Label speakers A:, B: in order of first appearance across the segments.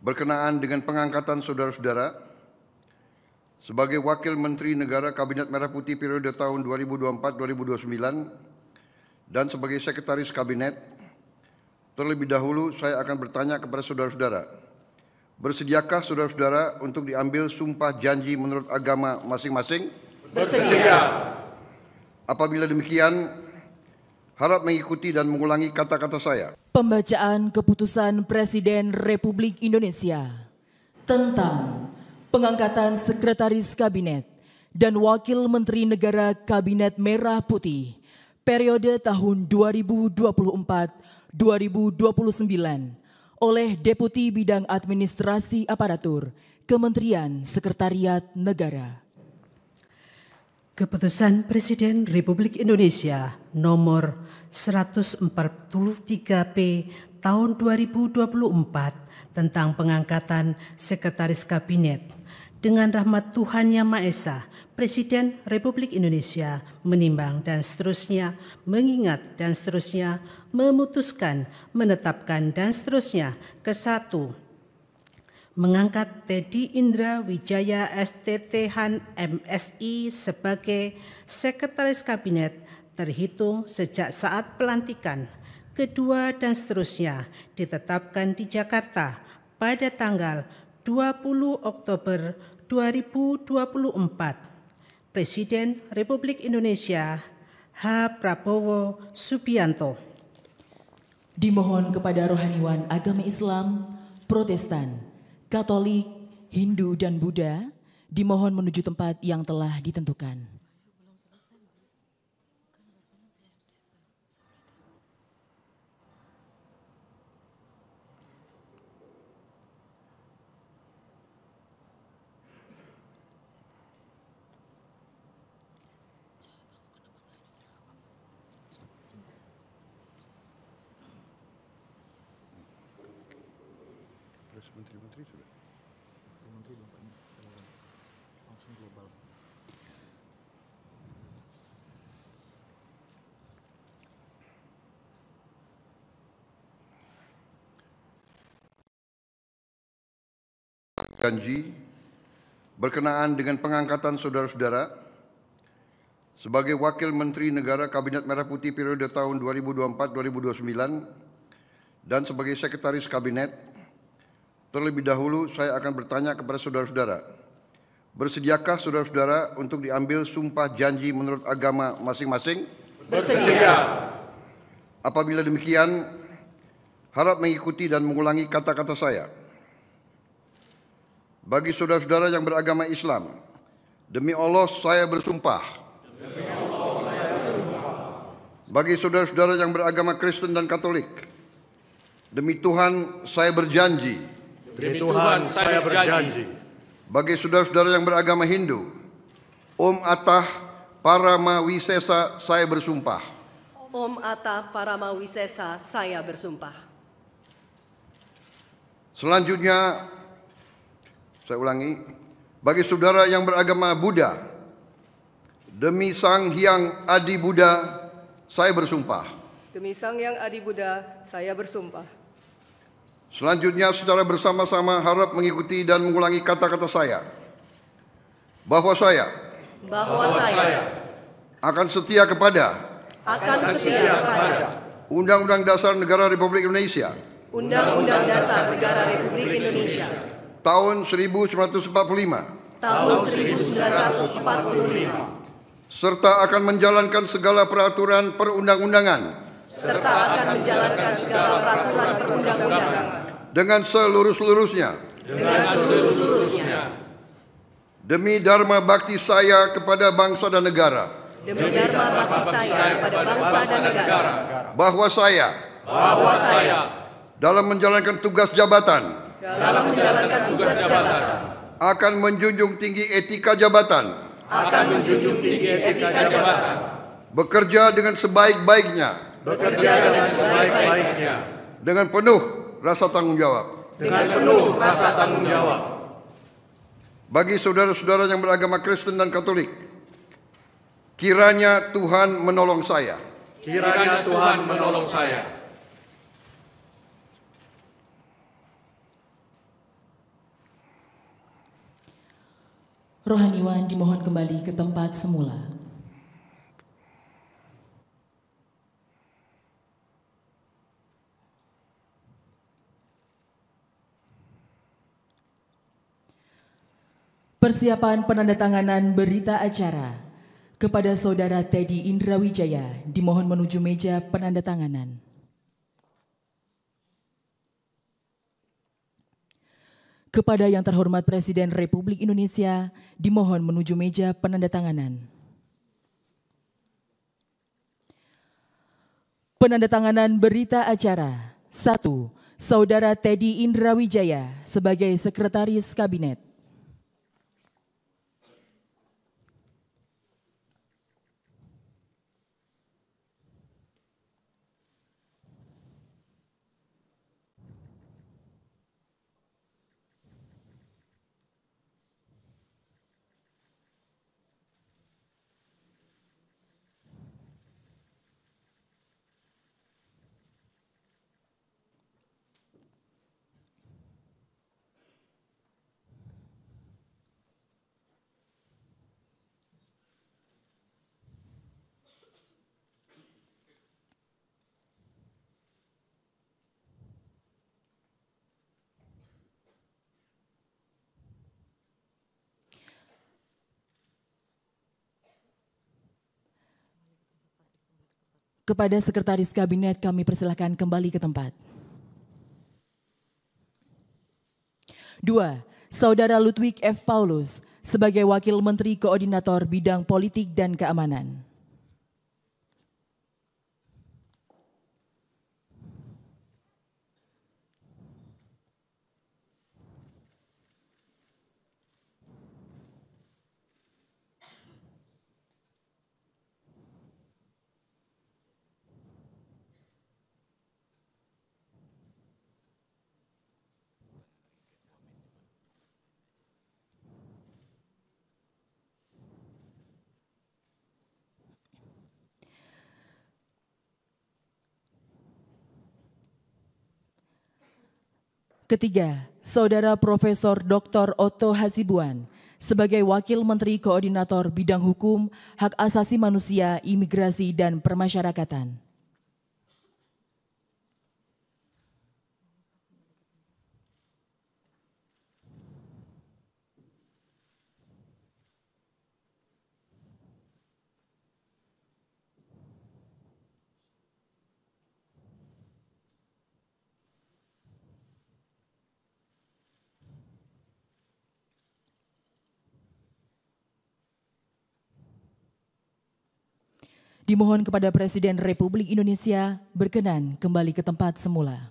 A: berkenaan dengan pengangkatan saudara-saudara sebagai Wakil Menteri Negara Kabinet Merah Putih periode tahun 2024-2029 dan sebagai Sekretaris Kabinet, terlebih dahulu saya akan bertanya kepada saudara-saudara, bersediakah saudara-saudara untuk diambil sumpah janji menurut agama masing-masing? Bersedia. Apabila demikian, Harap mengikuti dan mengulangi kata-kata saya.
B: Pembacaan keputusan Presiden Republik Indonesia tentang pengangkatan sekretaris kabinet dan wakil menteri negara kabinet merah putih periode tahun 2024-2029 oleh Deputi Bidang Administrasi Aparatur Kementerian Sekretariat Negara.
C: Keputusan Presiden Republik Indonesia nomor 143P tahun 2024 tentang pengangkatan Sekretaris Kabinet dengan rahmat Tuhan Yang Maha Esa, Presiden Republik Indonesia menimbang dan seterusnya, mengingat dan seterusnya, memutuskan, menetapkan dan seterusnya ke satu mengangkat Teddy Indra Wijaya STT Han MSI sebagai Sekretaris Kabinet terhitung sejak saat pelantikan kedua dan seterusnya ditetapkan di Jakarta pada tanggal 20 Oktober 2024. Presiden Republik Indonesia H. Prabowo Subianto. Dimohon kepada rohaniwan agama Islam, Protestan,
B: Katolik, Hindu, dan Buddha dimohon menuju tempat yang telah ditentukan.
A: sudah? Menteri langsung global. Janji berkenaan dengan pengangkatan saudara-saudara sebagai Wakil Menteri Negara Kabinet Merah Putih periode tahun 2024-2029 dan sebagai Sekretaris Kabinet Terlebih dahulu saya akan bertanya kepada saudara-saudara. Bersediakah saudara-saudara untuk diambil sumpah janji menurut agama masing-masing? Bersedia. Apabila demikian, harap mengikuti dan mengulangi kata-kata saya. Bagi saudara-saudara yang beragama Islam, demi Allah saya bersumpah. Demi Allah saya bersumpah. Bagi saudara-saudara yang beragama Kristen dan Katolik, demi Tuhan saya berjanji. Demi Tuhan, saya berjanji. Bagi saudara-saudara yang beragama Hindu, Om Atah Paramawisesa saya bersumpah.
B: Om Atah Paramawisesa saya bersumpah.
A: Selanjutnya saya ulangi, bagi saudara yang beragama Buddha, demi Sang Hyang Adi Buddha saya bersumpah.
C: Demi
B: Sang Hyang Adi Buddha saya bersumpah.
A: Selanjutnya saudara bersama-sama harap mengikuti dan mengulangi kata-kata saya. Bahwa saya bahwa saya akan setia kepada
C: akan setia
B: kepada
A: Undang-Undang Dasar Negara Republik Indonesia Undang-Undang Dasar Negara Republik Indonesia tahun 1945 tahun 1945 serta akan menjalankan segala peraturan perundang-undangan
B: serta akan menjalankan segala peraturan perundang-undangan
A: dengan selurus-lurusnya. Dengan
C: selurus-lurusnya.
A: Demi dharma bakti saya kepada bangsa dan negara.
C: Demi dharma bakti saya kepada bangsa dan negara.
A: Bahwa saya. Bahwa saya. Dalam menjalankan tugas jabatan. Dalam menjalankan tugas jabatan. Akan menjunjung tinggi etika jabatan. Akan menjunjung tinggi etika jabatan. Bekerja dengan sebaik-baiknya. Bekerja dengan sebaik-baiknya. Dengan penuh rasa tanggung jawab. Dengan penuh rasa tanggung jawab. Bagi saudara-saudara yang beragama Kristen dan Katolik, kiranya Tuhan menolong saya. Kiranya Tuhan menolong saya.
B: Rohaniwan dimohon kembali ke tempat semula. Persiapan penandatanganan berita acara kepada Saudara Teddy Indrawijaya dimohon menuju meja penandatanganan. Kepada Yang Terhormat Presiden Republik Indonesia dimohon menuju meja penandatanganan. Penandatanganan berita acara 1. Saudara Teddy Indrawijaya sebagai Sekretaris Kabinet. Kepada Sekretaris Kabinet kami persilahkan kembali ke tempat. Dua, Saudara Ludwig F. Paulus sebagai Wakil Menteri Koordinator Bidang Politik dan Keamanan. Ketiga, Saudara Profesor Dr. Otto Hasibuan sebagai Wakil Menteri Koordinator Bidang Hukum, Hak Asasi Manusia, Imigrasi, dan Permasyarakatan. Dimohon kepada Presiden Republik Indonesia berkenan kembali ke tempat semula.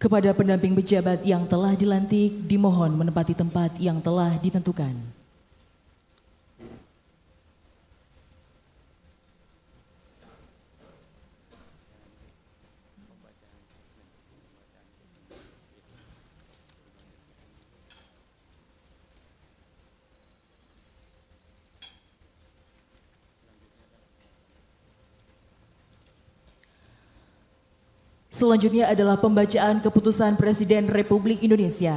B: Kepada pendamping pejabat yang telah dilantik, dimohon menempati tempat yang telah ditentukan. Selanjutnya adalah pembacaan keputusan Presiden Republik Indonesia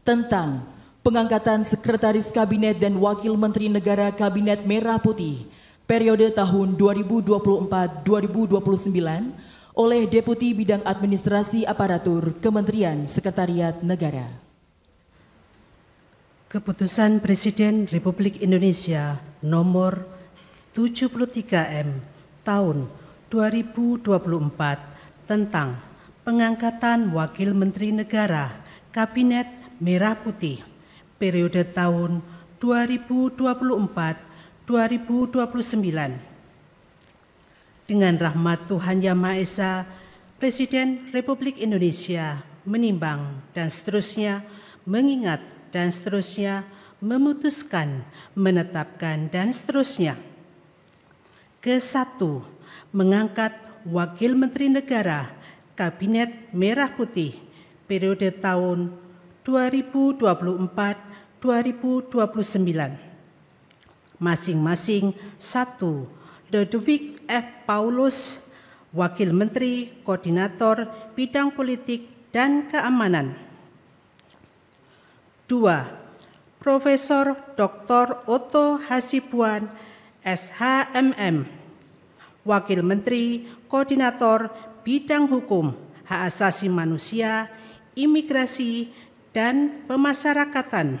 B: tentang pengangkatan Sekretaris Kabinet dan Wakil Menteri Negara Kabinet Merah Putih periode tahun 2024-2029 oleh Deputi Bidang Administrasi Aparatur Kementerian Sekretariat Negara.
C: Keputusan Presiden Republik Indonesia nomor 73M tahun 2024 tentang pengangkatan Wakil Menteri Negara Kabinet Merah Putih periode tahun 2024-2029. Dengan rahmat Tuhan Yang Maha Esa, Presiden Republik Indonesia menimbang dan seterusnya, mengingat dan seterusnya, memutuskan, menetapkan dan seterusnya. Kesatu, mengangkat Wakil Menteri Negara Kabinet Merah Putih periode tahun 2024-2029. Masing-masing satu Ludovic F. Paulus, Wakil Menteri Koordinator Bidang Politik dan Keamanan. dua, Profesor Dr. Otto Hasibuan, SHMM, Wakil Menteri Koordinator Bidang Hukum, Hak Asasi Manusia, Imigrasi, dan Pemasarakatan.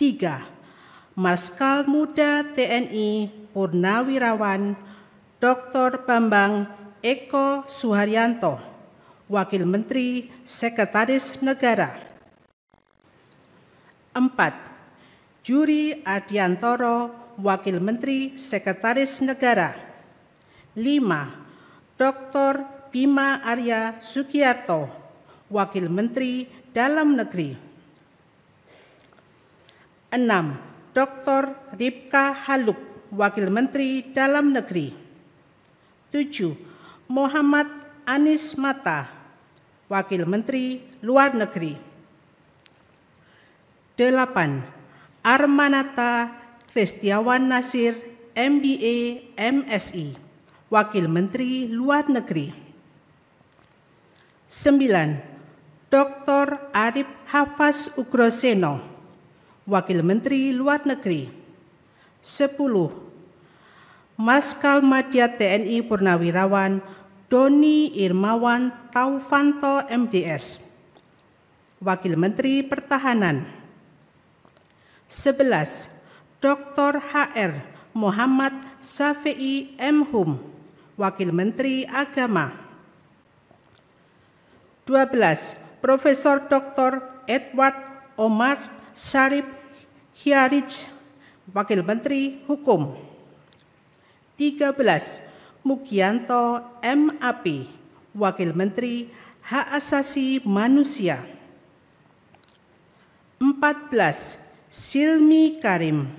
C: Tiga, Marskal Muda TNI Purnawirawan Dr. Bambang Eko Suharyanto, Wakil Menteri Sekretaris Negara. Empat, Juri Adiantoro Wakil Menteri Sekretaris Negara. 5. Dr. Bima Arya Sukiyarto, Wakil Menteri Dalam Negeri. 6. Dr. Ripka Haluk, Wakil Menteri Dalam Negeri. 7. Muhammad Anis Mata, Wakil Menteri Luar Negeri. 8. Armanata Festiawan Nasir, MBA, MSI, Wakil Menteri Luar Negeri. 9. Dr. Arif Hafaz Ugroseno, Wakil Menteri Luar Negeri. 10. Marskal Madya TNI Purnawirawan Doni Irmawan Taufanto MDS, Wakil Menteri Pertahanan. 11. Dr. HR Muhammad Safi M. Hum, Wakil Menteri Agama. 12. Profesor Dr. Edward Omar Sharif Hiarich, Wakil Menteri Hukum. 13. Mukianto M. Api, Wakil Menteri Hak Asasi Manusia. 14. Silmi Karim,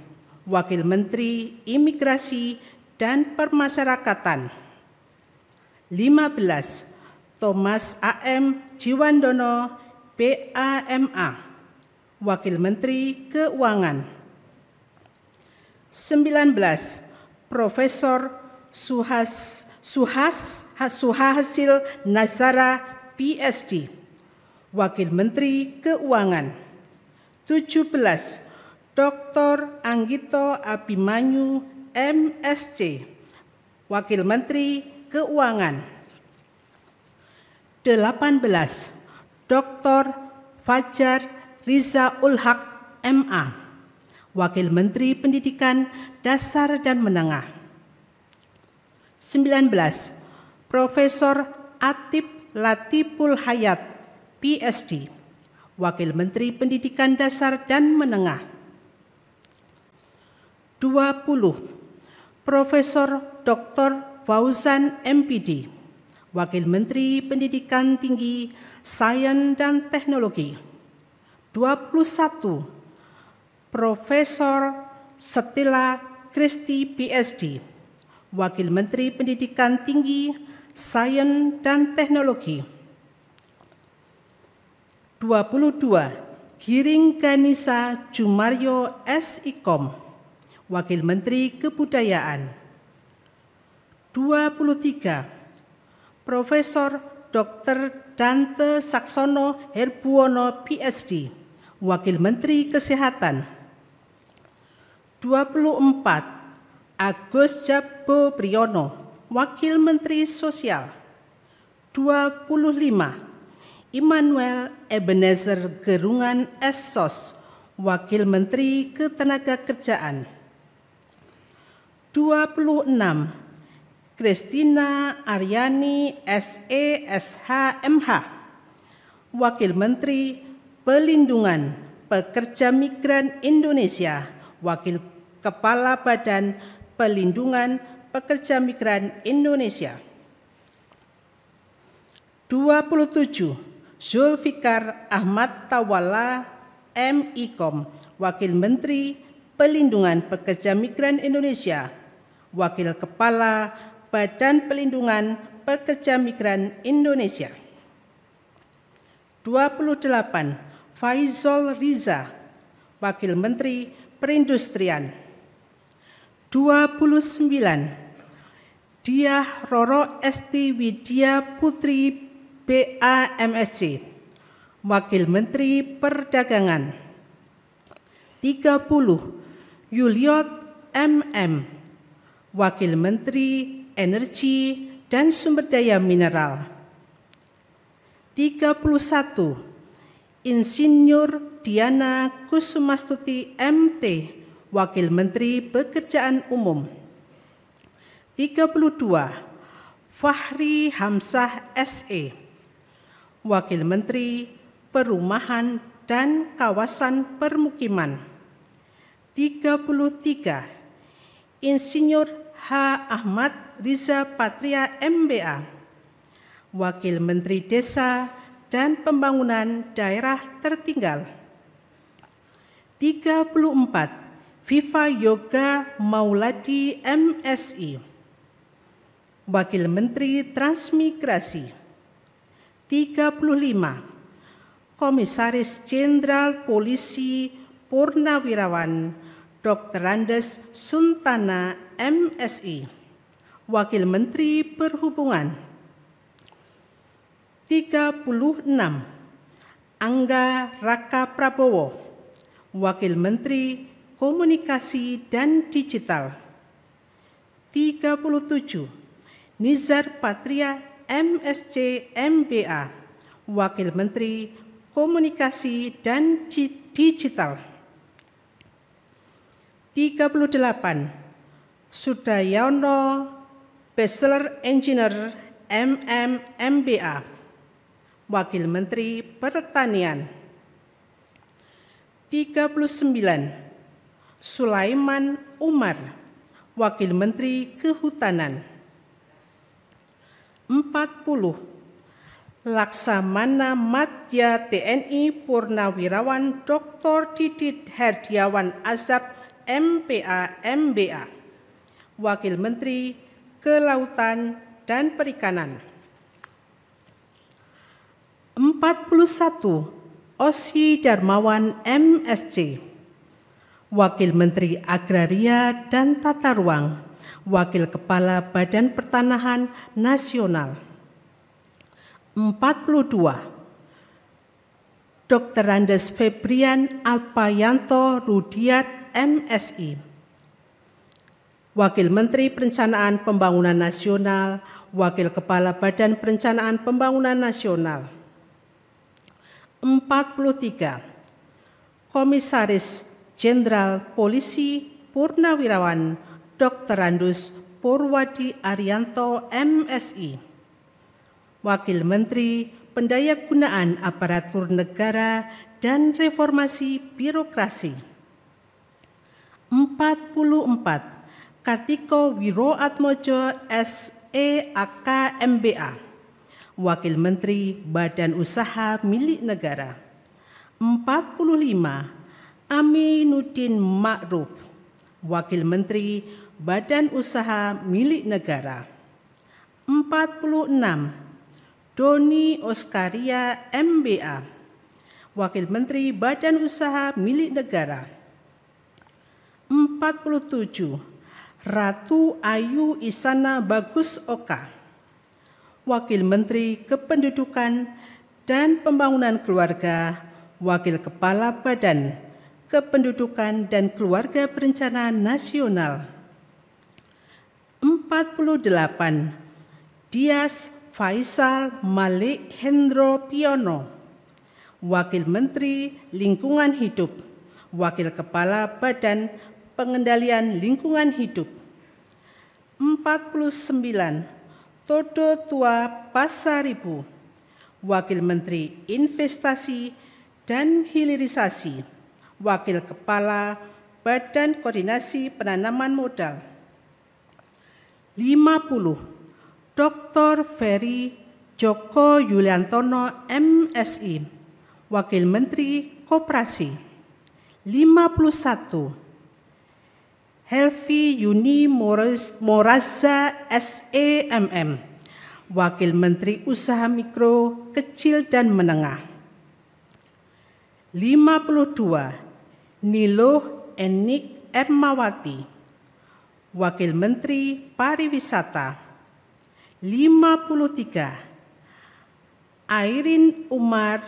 C: Wakil Menteri Imigrasi dan Permasyarakatan. 15. Thomas AM Jiwandono, PAMA, Wakil Menteri Keuangan. 19. Profesor Suhas Suhas Suhasil Nasara PSD, Wakil Menteri Keuangan. 17. Dr. Anggito Abimanyu MSC, Wakil Menteri Keuangan. 18. Dr. Fajar Riza Ulhak MA, Wakil Menteri Pendidikan Dasar dan Menengah. 19. Profesor Atip Latipul Hayat, PSD, Wakil Menteri Pendidikan Dasar dan Menengah. 20 Profesor Dr. Fauzan MPD Wakil Menteri Pendidikan Tinggi, Sains dan Teknologi 21 Profesor Setila Kristi PSD Wakil Menteri Pendidikan Tinggi, Sains dan Teknologi 22 Giring Ganisa Jumario SIKOM. Ikom Wakil Menteri Kebudayaan. 23. Profesor Dr. Dante Saksono Herbuono PhD, Wakil Menteri Kesehatan. 24. Agus Jabo Priyono, Wakil Menteri Sosial. 25. Immanuel Ebenezer Gerungan Essos, Wakil Menteri Ketenagakerjaan. 26 Kristina Aryani SE SH MH Wakil Menteri Pelindungan Pekerja Migran Indonesia Wakil Kepala Badan Pelindungan Pekerja Migran Indonesia 27 Zulfikar Ahmad Tawala MIKOM Wakil Menteri Pelindungan Pekerja Migran Indonesia Wakil Kepala Badan Pelindungan Pekerja Migran Indonesia. 28. Faizal Riza, Wakil Menteri Perindustrian. 29. Diah Roro Esti Widya Putri BAMSC, Wakil Menteri Perdagangan. 30. Yuliot MM, Wakil Menteri Energi dan Sumber Daya Mineral. 31. Insinyur Diana Kusumastuti MT, Wakil Menteri Pekerjaan Umum. 32. Fahri Hamsah SE, Wakil Menteri Perumahan dan Kawasan Permukiman. 33. Insinyur H. Ahmad Riza Patria MBA, Wakil Menteri Desa dan Pembangunan Daerah Tertinggal. 34. Viva Yoga Mauladi MSI, Wakil Menteri Transmigrasi. 35. Komisaris Jenderal Polisi Purnawirawan Dr. Randes Suntana MSI, Wakil Menteri Perhubungan. 36. Angga Raka Prabowo, Wakil Menteri Komunikasi dan Digital. 37. Nizar Patria MSC MBA, Wakil Menteri Komunikasi dan Digital. 38. Sudayono Bachelor Engineer MM MBA Wakil Menteri Pertanian 39 Sulaiman Umar Wakil Menteri Kehutanan 40 Laksamana Madya TNI Purnawirawan Dr. Didit Herdiawan Azab MPA MBA Wakil Menteri Kelautan dan Perikanan. 41 Osi Darmawan MSC Wakil Menteri Agraria dan Tata Ruang Wakil Kepala Badan Pertanahan Nasional 42 Dr. Andes Febrian Alpayanto Rudiat MSI Wakil Menteri Perencanaan Pembangunan Nasional, Wakil Kepala Badan Perencanaan Pembangunan Nasional. 43. Komisaris Jenderal Polisi Purnawirawan Dr. Randus Purwadi Arianto MSI. Wakil Menteri Pendayagunaan Aparatur Negara dan Reformasi Birokrasi. 44 Kartiko Wiroatmojo, Atmojo SE MBA, Wakil Menteri Badan Usaha Milik Negara. 45 Aminuddin Ma'ruf, Wakil Menteri Badan Usaha Milik Negara. 46 Doni Oskaria MBA, Wakil Menteri Badan Usaha Milik Negara. 47 Ratu Ayu Isana Bagus Oka, Wakil Menteri Kependudukan dan Pembangunan Keluarga, Wakil Kepala Badan Kependudukan dan Keluarga Berencana Nasional. 48 Dias Faisal Malik Hendro Piono, Wakil Menteri Lingkungan Hidup, Wakil Kepala Badan pengendalian lingkungan hidup. 49. Todo Tua Pasaribu, Wakil Menteri Investasi dan Hilirisasi, Wakil Kepala Badan Koordinasi Penanaman Modal. 50. Dr. Ferry Joko Yuliantono MSI, Wakil Menteri Koperasi. 51. Helvi Yuni Morasa SEMM, Wakil Menteri Usaha Mikro, Kecil dan Menengah. 52. Nilo Enik Ermawati, Wakil Menteri Pariwisata. 53. Airin Umar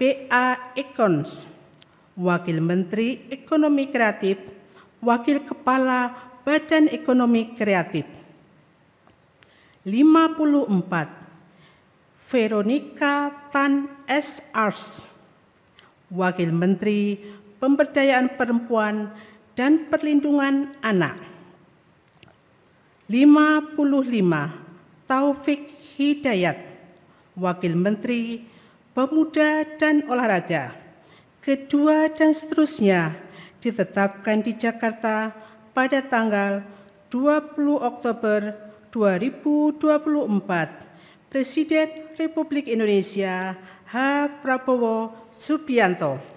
C: PA Ekons, Wakil Menteri Ekonomi Kreatif Wakil Kepala Badan Ekonomi Kreatif. 54. Veronica Tan S. Wakil Menteri Pemberdayaan Perempuan dan Perlindungan Anak. 55 Taufik Hidayat, Wakil Menteri Pemuda dan Olahraga. Kedua dan seterusnya ditetapkan di Jakarta pada tanggal 20 Oktober 2024 Presiden Republik Indonesia H. Prabowo Subianto.